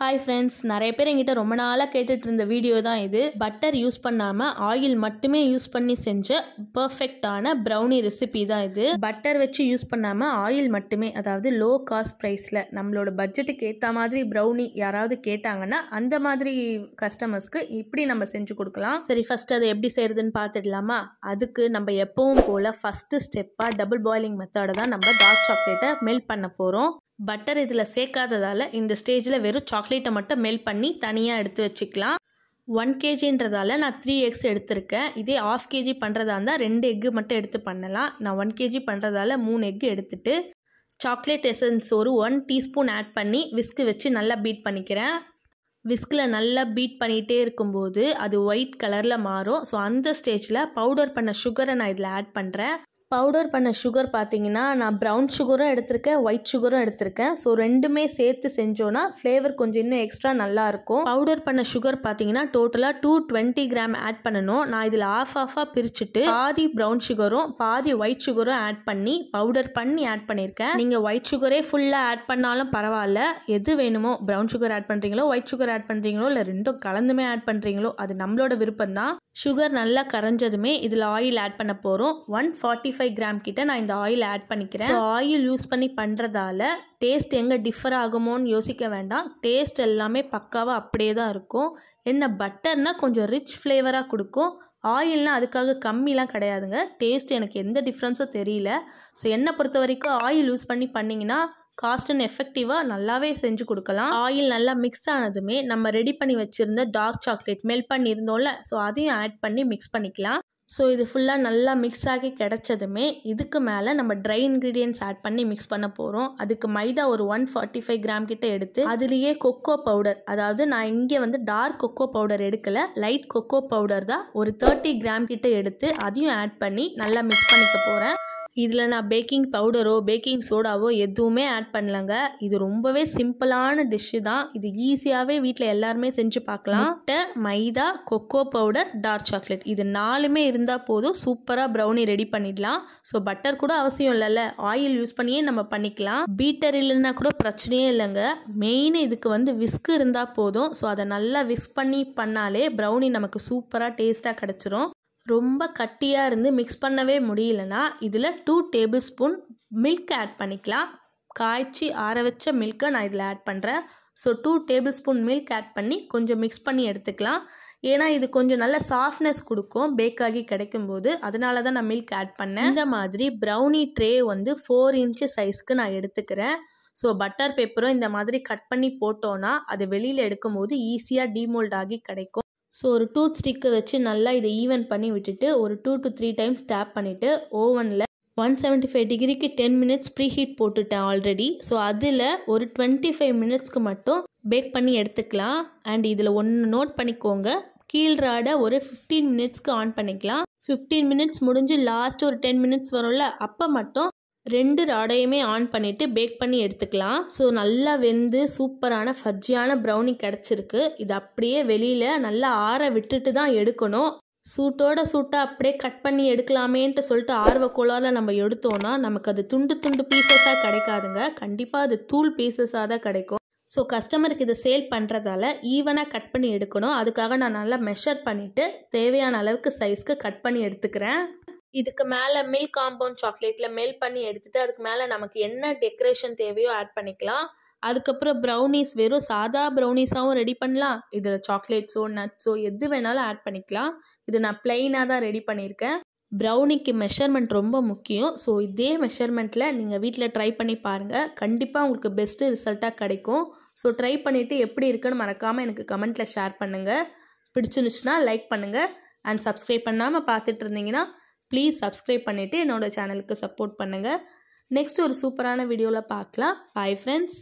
hi friends நிறைய பேர் எங்கிட்ட ரொம்ப நாளாக கேட்டுட்ருந்த இருந்த வீடியோ தான் இது பட்டர் யூஸ் பண்ணாமல் ஆயில் மட்டுமே யூஸ் பண்ணி செஞ்ச பர்ஃபெக்டான ப்ரௌனி ரெசிபி தான் இது பட்டர் வச்சு யூஸ் பண்ணாமல் ஆயில் மட்டுமே அதாவது லோ காஸ்ட் ப்ரைஸில் நம்மளோட பட்ஜெட்டுக்கு ஏற்ற மாதிரி ப்ரௌனி யாராவது கேட்டாங்கன்னா அந்த மாதிரி கஸ்டமர்ஸ்க்கு இப்படி நம்ம செஞ்சு கொடுக்கலாம் சரி ஃபஸ்ட் அதை எப்படி செய்யறதுன்னு பார்த்துடலாமா அதுக்கு நம்ம எப்பவும் போல் ஃபஸ்ட்டு ஸ்டெப்பாக டபுள் பாயிலிங் மெத்தடை தான் நம்ம டார்க் சாக்லேட்டை மெல்ட் பண்ண போகிறோம் பட்டர் இதில் சேர்க்காததால் இந்த ஸ்டேஜில் வெறும் சாக்லேட்டை மட்டும் மெல்ட் பண்ணி தனியாக எடுத்து வச்சுக்கலாம் ஒன் கேஜின்றதால நான் த்ரீ எக்ஸ் எடுத்திருக்கேன் இதே ஆஃப் கேஜி பண்ணுறதா இருந்தால் ரெண்டு எக்கு மட்டும் எடுத்து பண்ணலாம் நான் ஒன் கேஜி பண்ணுறதால மூணு எக்கு எடுத்துட்டு சாக்லேட் எசன்ஸ் ஒரு ஒன் டீஸ்பூன் ஆட் பண்ணி விஸ்க்கு வச்சு நல்லா பீட் பண்ணிக்கிறேன் விஸ்கில் நல்லா பீட் பண்ணிகிட்டே இருக்கும்போது அது ஒயிட் கலரில் மாறும் ஸோ அந்த ஸ்டேஜில் பவுடர் பண்ண சுகரை நான் இதில் ஆட் பண்ணுறேன் பவுடர் பண்ண சுகர் பார்த்தீங்கன்னா நான் ப்ரௌன் சுகரும் எடுத்திருக்கேன் ஒயிட் சுகரும் எடுத்திருக்கேன் ஸோ ரெண்டுமே சேர்த்து செஞ்சோன்னா ஃப்ளேவர் கொஞ்சம் இன்னும் எக்ஸ்ட்ரா நல்லாயிருக்கும் பவுடர் பண்ண சுகர் பார்த்தீங்கன்னா டோட்டலாக டூ டுவெண்ட்டி கிராம் ஆட் பண்ணணும் நான் இதில் ஆஃப் ஆஃபாக பிரிச்சுட்டு பாதி ப்ரௌன் சுகரும் பாதி ஒயிட் சுகரும் ஆட் பண்ணி பவுடர் பண்ணி ஆட் பண்ணியிருக்கேன் நீங்கள் ஒயிட் சுகரே ஃபுல்லாக ஆட் பண்ணாலும் பரவாயில்ல எது வேணுமோ ப்ரௌன் சுகர் ஆட் பண்ணுறீங்களோ ஒயிட் சுகர் ஆட் பண்ணுறீங்களோ இல்லை ரெண்டும் கலந்துமே ஆட் பண்ணுறீங்களோ அது நம்மளோட விருப்பம் தான் சுகர் நல்லா கரைஞ்சதுமே இதில் ஆயில் ஆட் பண்ண போகிறோம் ஒன் ஃபார்ட்டி ஃபைவ் கிராம் கிட்ட நான் இந்த ஆயில் ஆட் பண்ணிக்கிறேன் ஆயில் யூஸ் பண்ணி பண்ணுறதால டேஸ்ட் எங்கே டிஃபர் ஆகுமோன்னு யோசிக்க வேண்டாம் டேஸ்ட் எல்லாமே பக்காவாக அப்படியே தான் இருக்கும் என்ன பட்டர்னால் கொஞ்சம் ரிச் ஃப்ளேவராக கொடுக்கும் ஆயில்னால் அதுக்காக கம்மிலாம் கிடையாதுங்க டேஸ்ட் எனக்கு எந்த டிஃப்ரென்ஸும் தெரியல ஸோ என்னை பொறுத்த வரைக்கும் ஆயில் யூஸ் பண்ணி பண்ணிங்கன்னா காஸ்ட் அண்ட் எஃபெக்டிவாக நல்லாவே செஞ்சு கொடுக்கலாம் ஆயில் நல்லா மிக்ஸ் ஆனதுமே நம்ம ரெடி பண்ணி வச்சுருந்த டார்க் சாக்லேட் மெல்ட் பண்ணியிருந்தோம்ல ஸோ அதையும் ஆட் பண்ணி மிக்ஸ் பண்ணிக்கலாம் ஸோ இது ஃபுல்லாக நல்லா மிக்ஸ் ஆகி கிடச்சதுமே இதுக்கு மேலே நம்ம ட்ரை இன்க்ரீடியன்ஸ் ஆட் பண்ணி மிக்ஸ் பண்ண போகிறோம் அதுக்கு மைதா ஒரு ஒன் ஃபார்ட்டி ஃபைவ் கிராம் கிட்ட எடுத்து அதுலேயே கொக்கோ பவுடர் அதாவது நான் இங்கே வந்து டார்க் கொக்கோ பவுடர் எடுக்கலை லைட் கொக்கோ பவுடர் தான் ஒரு தேர்ட்டி கிராம் கிட்ட எடுத்து அதையும் ஆட் பண்ணி நல்லா மிக்ஸ் பண்ணிக்க போகிறேன் இதில் நான் பேக்கிங் பவுடரோ பேக்கிங் சோடாவோ எதுவுமே ஆட் பண்ணலங்க இது ரொம்பவே சிம்பிளான டிஷ்ஷு தான் இது ஈஸியாகவே வீட்டில் எல்லாருமே செஞ்சு பார்க்கலாம் முட்டை maida cocoa powder dark chocolate இது நாலுமே இருந்தால் போதும் சூப்பராக ப்ரௌனி ரெடி பண்ணிடலாம் ஸோ பட்டர் கூட அவசியம் இல்லைல்ல ஆயில் யூஸ் பண்ணியே நம்ம பண்ணிக்கலாம் பீட்டர் இல்லைன்னா கூட பிரச்சனையே இல்லைங்க மெயின் இதுக்கு வந்து விஸ்க் இருந்தால் போதும் ஸோ அதை நல்லா விஸ்க் பண்ணி பண்ணாலே ப்ரௌனி நமக்கு சூப்பராக டேஸ்ட்டாக கிடச்சிரும் ரொம்ப கட்டியாக இருந்து மிக்ஸ் பண்ணவே முடியலன்னா இதில் two tablespoon milk add பண்ணிக்கலாம் காய்ச்சி ஆற வச்ச மில்க்கை நான் இதில் ஆட் பண்ணுறேன் so two tablespoon milk add பண்ணி கொஞ்சம் மிக்ஸ் பண்ணி எடுத்துக்கலாம் ஏன்னா இது கொஞ்சம் நல்ல சாஃப்ட்னஸ் கொடுக்கும் பேக் ஆகி கிடைக்கும் போது அதனால தான் நான் மில்க் ஆட் பண்ணேன் இந்த மாதிரி ப்ரௌனி ட்ரே வந்து ஃபோர் இன்ச்சு சைஸ்க்கு நான் எடுத்துக்கிறேன் ஸோ பட்டர் பேப்பரும் இந்த மாதிரி கட் பண்ணி போட்டோன்னா அது வெளியில் எடுக்கும்போது ஈஸியாக டீமோல்ட் ஆகி கிடைக்கும் ஸோ ஒரு டூத் ஸ்டிக்கை வச்சு நல்லா இதை ஈவன் பண்ணி விட்டுட்டு ஒரு two to three times tap பண்ணிவிட்டு ஓவனில் ஒன் செவன்ட்டி ஃபைவ் டிகிரிக்கு டென் மினிட்ஸ் ப்ரீ ஹீட் போட்டுட்டேன் ஆல்ரெடி ஸோ அதில் ஒரு டுவெண்ட்டி ஃபைவ் மினிட்ஸ்க்கு மட்டும் பேக் பண்ணி எடுத்துக்கலாம் அண்ட் இதில் ஒன்று நோட் பண்ணிக்கோங்க கீழ்ராடை ஒரு ஃபிஃப்டீன் மினிட்ஸ்க்கு ஆன் பண்ணிக்கலாம் ஃபிஃப்டீன் மினிட்ஸ் முடிஞ்சு லாஸ்ட் ஒரு டென் மினிட்ஸ் வரும்ல அப்போ மட்டும் ரெண்டு ராடையுமே ஆன் பண்ணிவிட்டு பேக் பண்ணி எடுத்துக்கலாம் ஸோ நல்லா வெந்து சூப்பரான ஃபர்ஜியான ப்ரௌனி கிடச்சிருக்கு இது அப்படியே வெளியில் நல்லா ஆற விட்டுட்டு தான் எடுக்கணும் சூட்டோட சூட்டை அப்படியே கட் பண்ணி எடுக்கலாமேன்ட்டு சொல்லிட்டு ஆர்வக்கோளால் நம்ம எடுத்தோன்னா நமக்கு அது துண்டு துண்டு பீசஸாக கிடைக்காதுங்க கண்டிப்பாக அது தூள் பீசஸாக தான் கிடைக்கும் ஸோ கஸ்டமருக்கு இதை சேல் பண்ணுறதால ஈவனாக கட் பண்ணி எடுக்கணும் அதுக்காக நான் நல்லா மெஷர் பண்ணிவிட்டு தேவையான அளவுக்கு சைஸ்க்கு கட் பண்ணி எடுத்துக்கிறேன் இதுக்கு மேலே மில்க் காம்பவுண்ட் சாக்லேட்டில் மெல் பண்ணி எடுத்துகிட்டு அதுக்கு மேலே நமக்கு என்ன டெக்கரேஷன் தேவையோ ஆட் பண்ணிக்கலாம் அதுக்கப்புறம் ப்ரௌனீஸ் வெறும் சாதா ப்ரௌனீஸாகவும் ரெடி பண்ணலாம் இதில் சாக்லேட்ஸோ நட்ஸோ எது வேணாலும் ஆட் பண்ணிக்கலாம் இது நான் பிளெயினாக தான் ரெடி பண்ணியிருக்கேன் ப்ரௌனிக்கு மெஷர்மெண்ட் ரொம்ப முக்கியம் ஸோ இதே மெஷர்மெண்ட்டில் நீங்கள் வீட்டில் ட்ரை பண்ணி பாருங்கள் கண்டிப்பாக உங்களுக்கு பெஸ்ட்டு ரிசல்ட்டாக கிடைக்கும் ஸோ ட்ரை பண்ணிவிட்டு எப்படி இருக்குன்னு மறக்காமல் எனக்கு கமெண்ட்டில் ஷேர் பண்ணுங்கள் பிடிச்சிருந்துச்சுன்னா லைக் பண்ணுங்கள் அண்ட் சப்ஸ்கிரைப் பண்ணாமல் பார்த்துட்டு இருந்தீங்கன்னா ப்ளீஸ் சப்ஸ்கிரைப் பண்ணிவிட்டு என்னோடய சேனலுக்கு சப்போர்ட் பண்ணுங்கள் நெக்ஸ்ட் ஒரு சூப்பரான வீடியோவில் பார்க்கலாம் பாய் ஃப்ரெண்ட்ஸ்